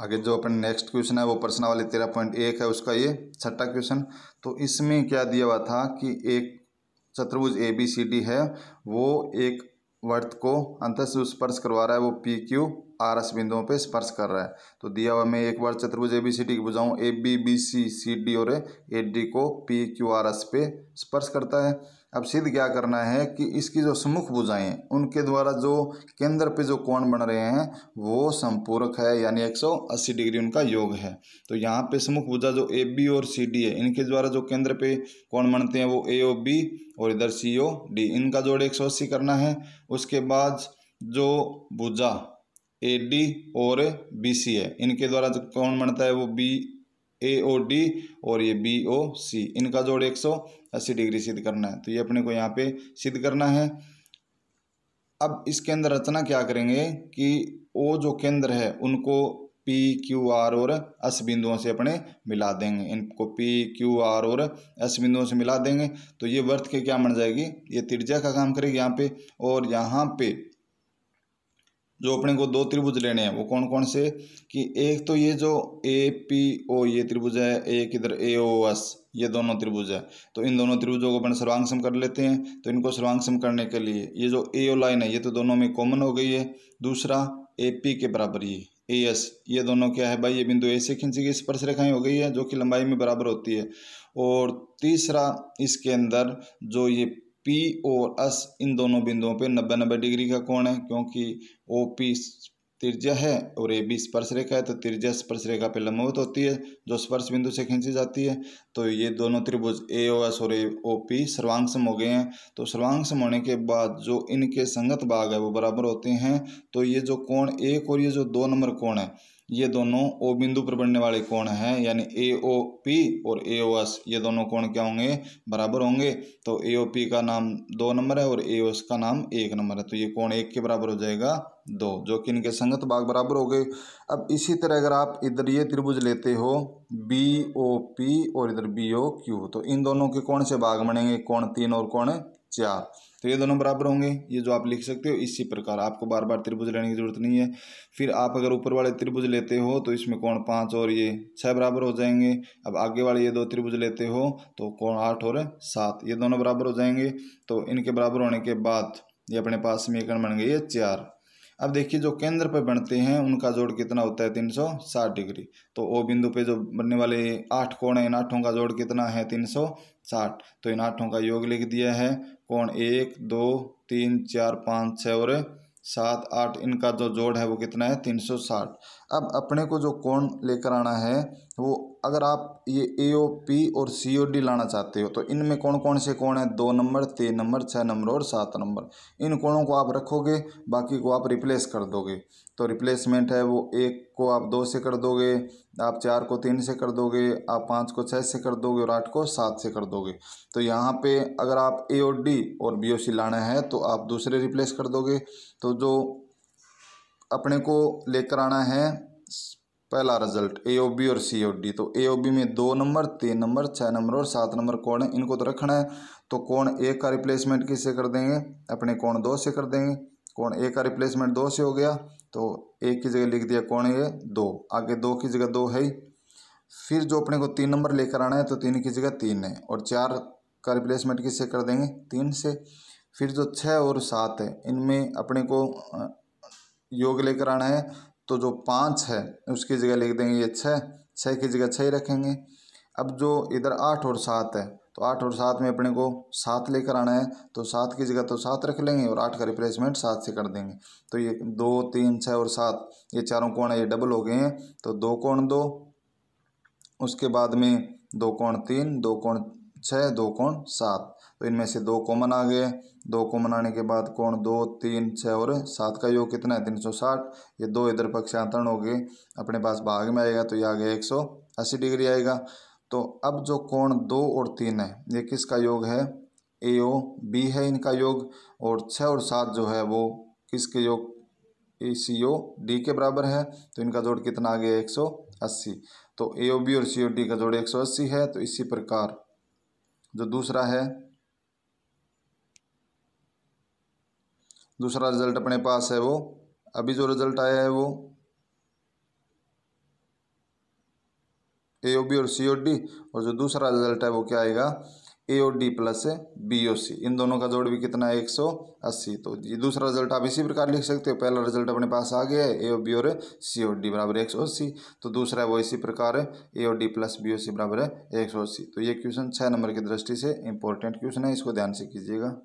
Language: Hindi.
आगे जो अपन नेक्स्ट क्वेश्चन है वो प्रश्न वाले तेरह पॉइंट एक है उसका ये छठा क्वेश्चन तो इसमें क्या दिया हुआ था कि एक चतुर्भुज ए बी सी डी है वो एक वर्त को अंतर से स्पर्श करवा रहा है वो पी क्यू आर एस बिंदुओं पर स्पर्श कर रहा है तो दिया हुआ मैं एक बार चतुर्भुज ए बी सी डी को बुझाऊँ A B B C C D और ए डी को पी क्यू आर एस पे स्पर्श करता है अब सिद्ध क्या करना है कि इसकी जो सम्मुख भुजाएं उनके द्वारा जो केंद्र पे जो कोण बन रहे हैं वो संपूरक है यानी 180 डिग्री उनका योग है तो यहाँ पे सम्मुख भुजा जो ए बी और सी डी है इनके द्वारा जो केंद्र पे कोण बनते हैं वो ए ओ बी और इधर सी ओ डी इनका जोड़ 180 करना है उसके बाद जो भुजा ए डी और बी सी है इनके द्वारा जो कौन बनता है वो बी ए ओ डी और ये बी ओ सी इनका जोड़ एक सौ अस्सी डिग्री सिद्ध करना है तो ये अपने को यहाँ पे सिद्ध करना है अब इसके अंदर रचना क्या करेंगे कि ओ जो केंद्र है उनको पी क्यू आर और एस बिंदुओं से अपने मिला देंगे इनको पी क्यू आर और एस बिंदुओं से मिला देंगे तो ये वर्थ के क्या बन जाएगी ये त्रिज्या का काम करेगी यहाँ पे और यहाँ पे जो अपने को दो त्रिभुज लेने हैं वो कौन कौन से कि एक तो ये जो ए पी ओ ये त्रिभुज है एक इधर ए ओ एस ये दोनों त्रिभुज है तो इन दोनों त्रिभुजों को अपन सर्वांगसम कर लेते हैं तो इनको सर्वांगसम करने के लिए ये जो ए ओ लाइन है ये तो दोनों में कॉमन हो गई है दूसरा ए पी के बराबर ये ए एस ये दोनों क्या है भाई ये बिंदु ए से खींची गई स्पर्श रेखाएं हो गई है जो कि लंबाई में बराबर होती है और तीसरा इसके अंदर जो ये पी और एस इन दोनों बिंदुओं पे नब्बे नब्बे डिग्री का कोण है क्योंकि ओ पी त्रिज्या है और ए बी स्पर्श रेखा है तो त्रिज्या स्पर्श रेखा पे लंबवत होती है जो स्पर्श बिंदु से खींची जाती है तो ये दोनों त्रिभुज ए ओ एस और ए ओ पी सर्वांगसम हो गए हैं तो सर्वांगसम होने के बाद जो इनके संगत भाग है वो बराबर होते हैं तो ये जो कोण एक और ये जो दो नंबर कोण है ये दोनों ओ बिंदु पर बनने वाले कोण हैं यानी ए ओ पी और ए ओ एस ये दोनों कोण क्या होंगे बराबर होंगे तो ए ओ पी का नाम दो नंबर है और ए ओ एस का नाम एक नंबर है तो ये कोण एक के बराबर हो जाएगा दो जो कि इनके संगत भाग बराबर हो गए अब इसी तरह अगर आप इधर ये त्रिभुज लेते हो बी ओ पी और इधर बी ओ क्यू तो इन दोनों के कोण से भाग बनेंगे कोण तीन और कोण चार तो ये दोनों बराबर होंगे ये जो आप लिख सकते हो इसी प्रकार आपको बार बार त्रिभुज लेने की जरूरत नहीं है फिर आप अगर ऊपर वाले त्रिभुज लेते हो तो इसमें कोण पाँच और ये छः बराबर हो जाएंगे अब आगे वाले ये दो त्रिभुज लेते हो तो कोण आठ और सात ये दोनों बराबर हो जाएंगे तो इनके बराबर होने के बाद ये अपने पास समीकरण बन गई है चार अब देखिए जो केंद्र पर बनते हैं उनका जोड़ कितना होता है 360 डिग्री तो ओ बिंदु पे जो बनने वाले आठ कोण हैं इन आठों का जोड़ कितना है 360 तो इन आठों का योग लिख दिया है कोण एक दो तीन चार पाँच छः और सात आठ इनका जो जोड़ है वो कितना है 360 अब अपने को जो कोण लेकर आना है तो वो अगर आप ये ए ओ पी और सी ओ डी लाना चाहते हो तो इनमें कौन कौन से कोण हैं दो नंबर तीन नंबर छः नंबर और सात नंबर इन कोणों को आप रखोगे बाकी को आप रिप्लेस कर दोगे तो रिप्लेसमेंट है वो एक को आप दो से कर दोगे आप चार को तीन से कर दोगे आप पाँच को छः से कर दोगे और आठ को सात से कर दोगे तो यहाँ पे अगर आप ए और डी और बी ओ सी लाना है तो आप दूसरे रिप्लेस कर दोगे तो जो अपने को लेकर आना है पहला रिजल्ट ए ओ बी और सी ओ डी तो ए ओ बी में दो नंबर तीन नंबर छः नंबर और सात नंबर कौन है इनको तो रखना है तो कौन एक का रिप्लेसमेंट किससे कर देंगे अपने कौन दो से कर देंगे कौन एक का रिप्लेसमेंट दो से हो गया तो एक की जगह लिख दिया कौन ये दो आगे दो की जगह दो है ही फिर जो अपने को तीन नंबर लेकर आना है तो तीन की जगह तीन है और चार का रिप्लेसमेंट किससे कर देंगे तीन से फिर जो छः और सात है इनमें अपने को योग लेकर आना है तो जो पाँच है उसकी जगह लिख देंगे ये छः छः की जगह छः ही रखेंगे अब जो इधर आठ और सात है तो आठ और सात में अपने को सात लेकर आना है तो सात की जगह तो सात रख लेंगे और आठ का रिप्लेसमेंट सात से कर देंगे तो ये दो तीन छः और सात ये चारों कोण है ये डबल हो गए हैं तो दो कोण दो उसके बाद में दो कोण तीन दो कोण छः दो कोण सात तो इनमें से दो कॉमन आ गए दो कॉमन आने के बाद कौन दो तीन छः और सात का योग कितना है तीन सौ साठ ये दो इधर पक्षांतरण हो गए अपने पास भाग में आएगा तो ये आ गया एक सौ अस्सी डिग्री आएगा तो अब जो कोण दो और तीन है ये किसका योग है ए ओ बी है इनका योग और छः और सात जो है वो किसके योग ए सी ओ डी के बराबर है तो इनका जोड़ कितना आ गया एक सौ अस्सी तो ए ओ बी और सी ओ डी का जोड़ एक सौ अस्सी है तो इसी प्रकार जो दूसरा है दूसरा रिज़ल्ट अपने पास है वो अभी जो रिज़ल्ट आया है वो ए बी और सी ओ डी और जो दूसरा रिज़ल्ट है वो क्या आएगा A O D plus B O C इन दोनों का जोड़ भी कितना है एक सौ अस्सी तो ये दूसरा रिजल्ट आप इसी प्रकार लिख सकते हो पहला रिजल्ट अपने पास आ गया है ए ओ बी और सी ओ डी बराबर एक सौ अस्सी तो दूसरा है वो इसी प्रकार है A O D plus B O C बराबर है एक सौ अस्सी तो ये क्वेश्चन छः नंबर की दृष्टि से इंपॉर्टेंट क्वेश्चन है इसको ध्यान से कीजिएगा